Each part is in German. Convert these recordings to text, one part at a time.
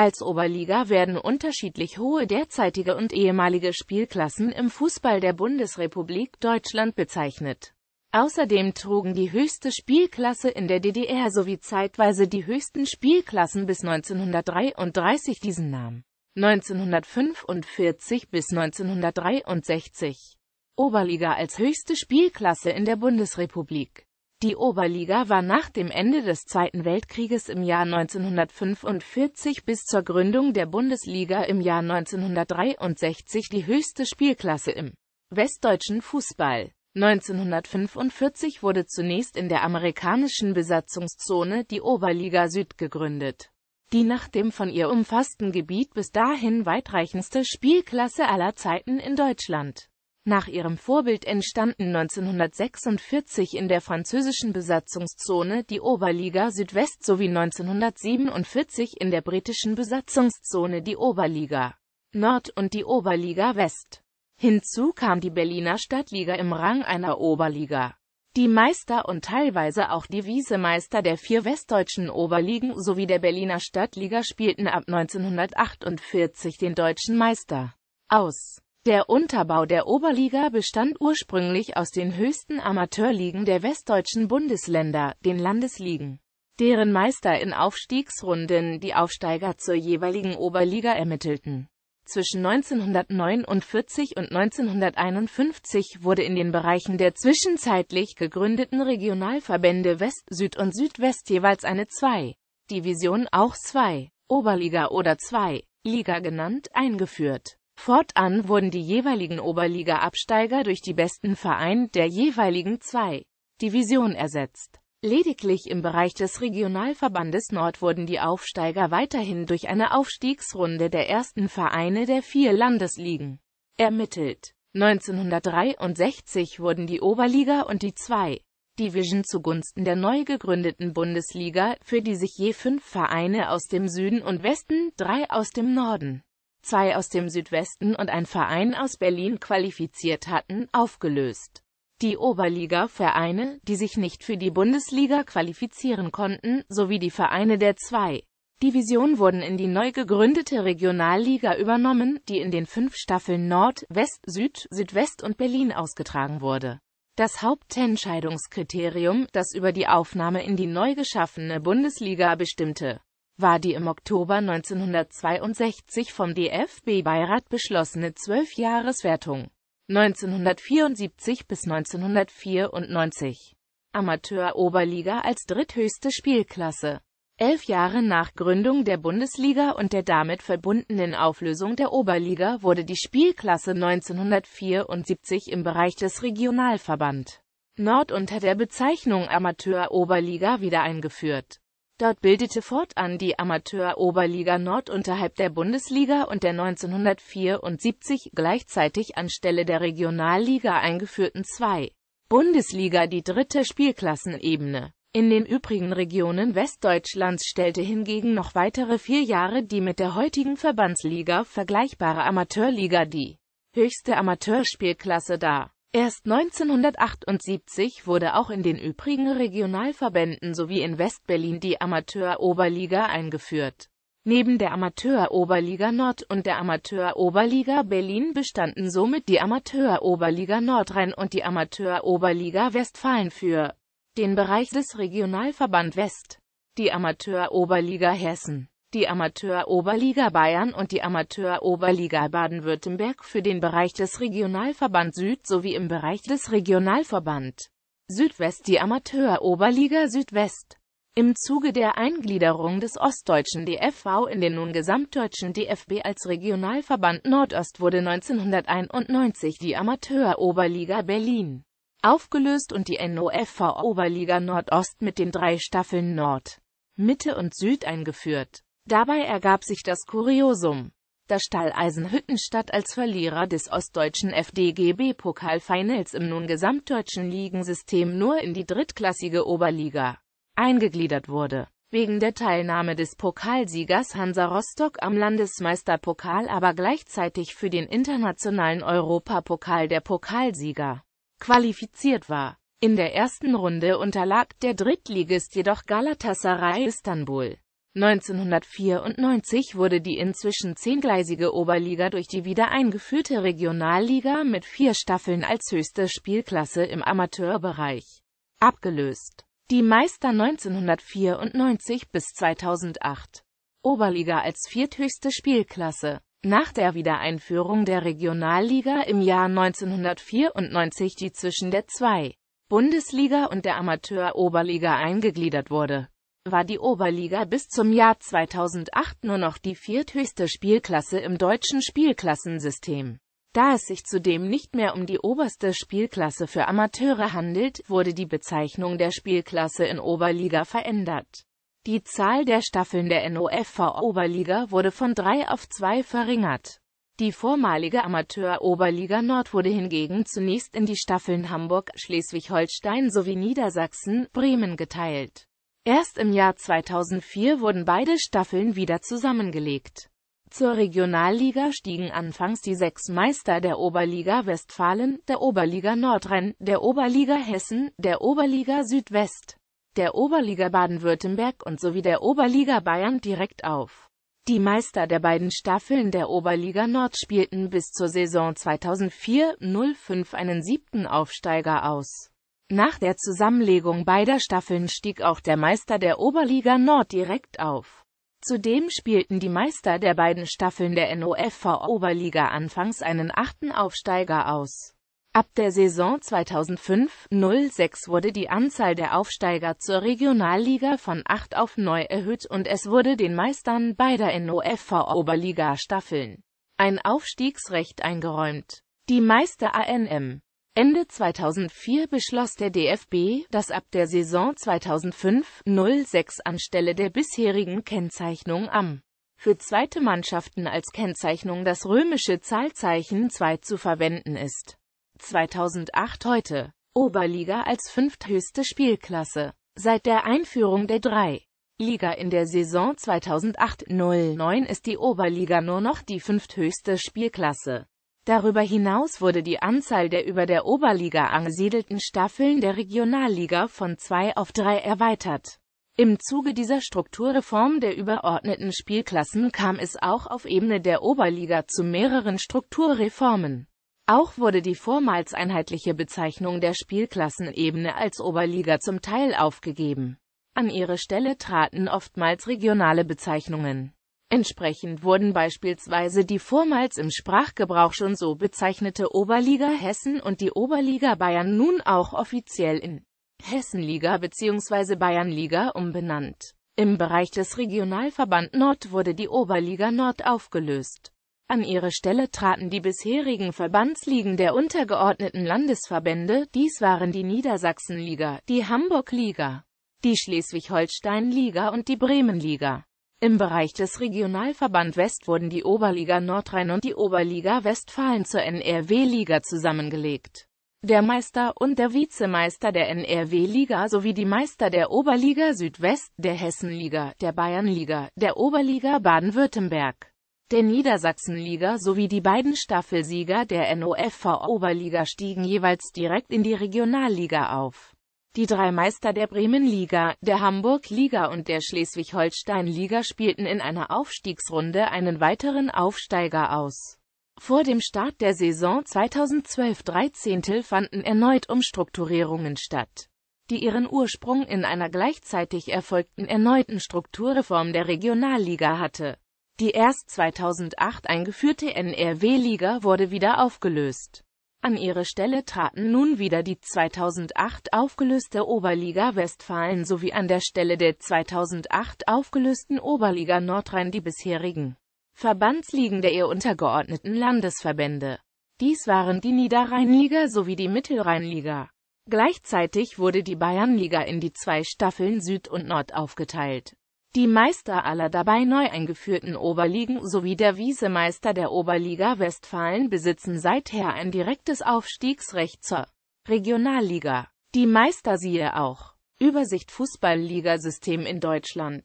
Als Oberliga werden unterschiedlich hohe derzeitige und ehemalige Spielklassen im Fußball der Bundesrepublik Deutschland bezeichnet. Außerdem trugen die höchste Spielklasse in der DDR sowie zeitweise die höchsten Spielklassen bis 1933 diesen Namen. 1945 bis 1963 Oberliga als höchste Spielklasse in der Bundesrepublik die Oberliga war nach dem Ende des Zweiten Weltkrieges im Jahr 1945 bis zur Gründung der Bundesliga im Jahr 1963 die höchste Spielklasse im westdeutschen Fußball. 1945 wurde zunächst in der amerikanischen Besatzungszone die Oberliga Süd gegründet, die nach dem von ihr umfassten Gebiet bis dahin weitreichendste Spielklasse aller Zeiten in Deutschland nach ihrem Vorbild entstanden 1946 in der französischen Besatzungszone die Oberliga Südwest sowie 1947 in der britischen Besatzungszone die Oberliga Nord und die Oberliga West. Hinzu kam die Berliner Stadtliga im Rang einer Oberliga. Die Meister und teilweise auch die Wiesemeister der vier westdeutschen Oberligen sowie der Berliner Stadtliga spielten ab 1948 den deutschen Meister aus. Der Unterbau der Oberliga bestand ursprünglich aus den höchsten Amateurligen der westdeutschen Bundesländer, den Landesligen, deren Meister in Aufstiegsrunden die Aufsteiger zur jeweiligen Oberliga ermittelten. Zwischen 1949 und 1951 wurde in den Bereichen der zwischenzeitlich gegründeten Regionalverbände West, Süd und Südwest jeweils eine 2-Division auch 2 Oberliga oder 2 Liga genannt eingeführt Fortan wurden die jeweiligen Oberliga-Absteiger durch die besten Vereine der jeweiligen zwei Division ersetzt. Lediglich im Bereich des Regionalverbandes Nord wurden die Aufsteiger weiterhin durch eine Aufstiegsrunde der ersten Vereine der vier Landesligen ermittelt. 1963 wurden die Oberliga und die zwei Division zugunsten der neu gegründeten Bundesliga, für die sich je fünf Vereine aus dem Süden und Westen, drei aus dem Norden zwei aus dem Südwesten und ein Verein aus Berlin qualifiziert hatten, aufgelöst. Die Oberliga-Vereine, die sich nicht für die Bundesliga qualifizieren konnten, sowie die Vereine der zwei Division wurden in die neu gegründete Regionalliga übernommen, die in den fünf Staffeln Nord, West, Süd, Südwest und Berlin ausgetragen wurde. Das Hauptentscheidungskriterium, das über die Aufnahme in die neu geschaffene Bundesliga bestimmte, war die im Oktober 1962 vom DFB-Beirat beschlossene Zwölfjahreswertung 1974 bis 1994 Amateur-Oberliga als dritthöchste Spielklasse. Elf Jahre nach Gründung der Bundesliga und der damit verbundenen Auflösung der Oberliga wurde die Spielklasse 1974 im Bereich des Regionalverband Nord unter der Bezeichnung Amateur-Oberliga wieder eingeführt Dort bildete fortan die Amateuroberliga Nord unterhalb der Bundesliga und der 1974 gleichzeitig anstelle der Regionalliga eingeführten 2. Bundesliga die dritte Spielklassenebene. In den übrigen Regionen Westdeutschlands stellte hingegen noch weitere vier Jahre die mit der heutigen Verbandsliga vergleichbare Amateurliga die höchste Amateurspielklasse dar Erst 1978 wurde auch in den übrigen Regionalverbänden sowie in Westberlin die Amateuroberliga eingeführt. Neben der Amateuroberliga Nord und der Amateuroberliga Berlin bestanden somit die Amateuroberliga Nordrhein und die Amateuroberliga Westfalen für den Bereich des Regionalverband West, die Amateuroberliga Hessen die Amateuroberliga Bayern und die Amateuroberliga Baden-Württemberg für den Bereich des Regionalverband Süd sowie im Bereich des Regionalverband Südwest die Amateuroberliga Südwest. Im Zuge der Eingliederung des ostdeutschen DFV in den nun gesamtdeutschen DFB als Regionalverband Nordost wurde 1991 die Amateuroberliga Berlin aufgelöst und die NOFV Oberliga Nordost mit den drei Staffeln Nord, Mitte und Süd eingeführt Dabei ergab sich das Kuriosum. dass Stalleisen Hüttenstadt als Verlierer des ostdeutschen FDGB-Pokalfinals im nun gesamtdeutschen Ligensystem nur in die drittklassige Oberliga eingegliedert wurde. Wegen der Teilnahme des Pokalsiegers Hansa Rostock am Landesmeisterpokal aber gleichzeitig für den internationalen Europapokal der Pokalsieger qualifiziert war. In der ersten Runde unterlag der Drittligist jedoch Galatasaray Istanbul. 1994 wurde die inzwischen zehngleisige Oberliga durch die wieder eingeführte Regionalliga mit vier Staffeln als höchste Spielklasse im Amateurbereich abgelöst. Die Meister 1994 bis 2008. Oberliga als vierthöchste Spielklasse. Nach der Wiedereinführung der Regionalliga im Jahr 1994, die zwischen der 2. Bundesliga und der Amateur-Oberliga eingegliedert wurde war die Oberliga bis zum Jahr 2008 nur noch die vierthöchste Spielklasse im deutschen Spielklassensystem. Da es sich zudem nicht mehr um die oberste Spielklasse für Amateure handelt, wurde die Bezeichnung der Spielklasse in Oberliga verändert. Die Zahl der Staffeln der NOFV Oberliga wurde von drei auf zwei verringert. Die vormalige Amateur-Oberliga Nord wurde hingegen zunächst in die Staffeln Hamburg, Schleswig-Holstein sowie Niedersachsen, Bremen geteilt. Erst im Jahr 2004 wurden beide Staffeln wieder zusammengelegt. Zur Regionalliga stiegen anfangs die sechs Meister der Oberliga Westfalen, der Oberliga Nordrhein, der Oberliga Hessen, der Oberliga Südwest, der Oberliga Baden-Württemberg und sowie der Oberliga Bayern direkt auf. Die Meister der beiden Staffeln der Oberliga Nord spielten bis zur Saison 2004-05 einen siebten Aufsteiger aus. Nach der Zusammenlegung beider Staffeln stieg auch der Meister der Oberliga Nord direkt auf. Zudem spielten die Meister der beiden Staffeln der NOFV Oberliga anfangs einen achten Aufsteiger aus. Ab der Saison 2005-06 wurde die Anzahl der Aufsteiger zur Regionalliga von acht auf neu erhöht und es wurde den Meistern beider NOFV Oberliga Staffeln ein Aufstiegsrecht eingeräumt. Die Meister ANM Ende 2004 beschloss der DFB, dass ab der Saison 2005-06 anstelle der bisherigen Kennzeichnung am für zweite Mannschaften als Kennzeichnung das römische Zahlzeichen 2 zu verwenden ist. 2008 heute. Oberliga als fünfthöchste Spielklasse. Seit der Einführung der 3. Liga in der Saison 2008-09 ist die Oberliga nur noch die fünfthöchste Spielklasse. Darüber hinaus wurde die Anzahl der über der Oberliga angesiedelten Staffeln der Regionalliga von zwei auf drei erweitert. Im Zuge dieser Strukturreform der überordneten Spielklassen kam es auch auf Ebene der Oberliga zu mehreren Strukturreformen. Auch wurde die vormals einheitliche Bezeichnung der Spielklassenebene als Oberliga zum Teil aufgegeben. An ihre Stelle traten oftmals regionale Bezeichnungen. Entsprechend wurden beispielsweise die vormals im Sprachgebrauch schon so bezeichnete Oberliga Hessen und die Oberliga Bayern nun auch offiziell in Hessenliga bzw. Bayernliga umbenannt. Im Bereich des Regionalverband Nord wurde die Oberliga Nord aufgelöst. An ihre Stelle traten die bisherigen Verbandsligen der untergeordneten Landesverbände, dies waren die Niedersachsenliga, die Hamburgliga, die Schleswig-Holstein-Liga und die Bremenliga. Im Bereich des Regionalverband West wurden die Oberliga Nordrhein und die Oberliga Westfalen zur NRW-Liga zusammengelegt. Der Meister und der Vizemeister der NRW-Liga sowie die Meister der Oberliga Südwest, der Hessenliga, der Bayernliga, der Oberliga Baden-Württemberg, der Niedersachsenliga sowie die beiden Staffelsieger der NOFV Oberliga stiegen jeweils direkt in die Regionalliga auf. Die drei Meister der Bremen-Liga, der Hamburg-Liga und der Schleswig-Holstein-Liga spielten in einer Aufstiegsrunde einen weiteren Aufsteiger aus. Vor dem Start der Saison 2012-13 fanden erneut Umstrukturierungen statt, die ihren Ursprung in einer gleichzeitig erfolgten erneuten Strukturreform der Regionalliga hatte. Die erst 2008 eingeführte NRW-Liga wurde wieder aufgelöst. An ihre Stelle traten nun wieder die 2008 aufgelöste Oberliga Westfalen sowie an der Stelle der 2008 aufgelösten Oberliga Nordrhein die bisherigen Verbandsligen der ihr untergeordneten Landesverbände. Dies waren die Niederrheinliga sowie die Mittelrheinliga. Gleichzeitig wurde die Bayernliga in die zwei Staffeln Süd und Nord aufgeteilt die Meister aller dabei neu eingeführten Oberligen sowie der Wiesemeister der Oberliga Westfalen besitzen seither ein direktes Aufstiegsrecht zur Regionalliga. Die Meister siehe auch Übersicht Fußballligasystem in Deutschland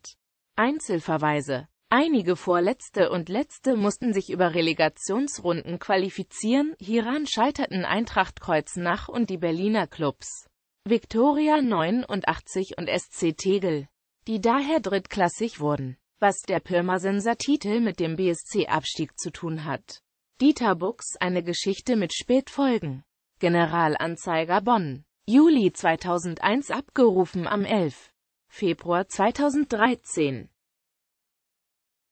Einzelverweise Einige Vorletzte und Letzte mussten sich über Relegationsrunden qualifizieren, hieran scheiterten Eintracht Kreuznach und die Berliner Clubs Viktoria 89 und SC Tegel die daher drittklassig wurden, was der Pirmasenser Titel mit dem BSC-Abstieg zu tun hat. Dieter Buchs Eine Geschichte mit Spätfolgen. Generalanzeiger Bonn. Juli 2001 abgerufen am 11. Februar 2013.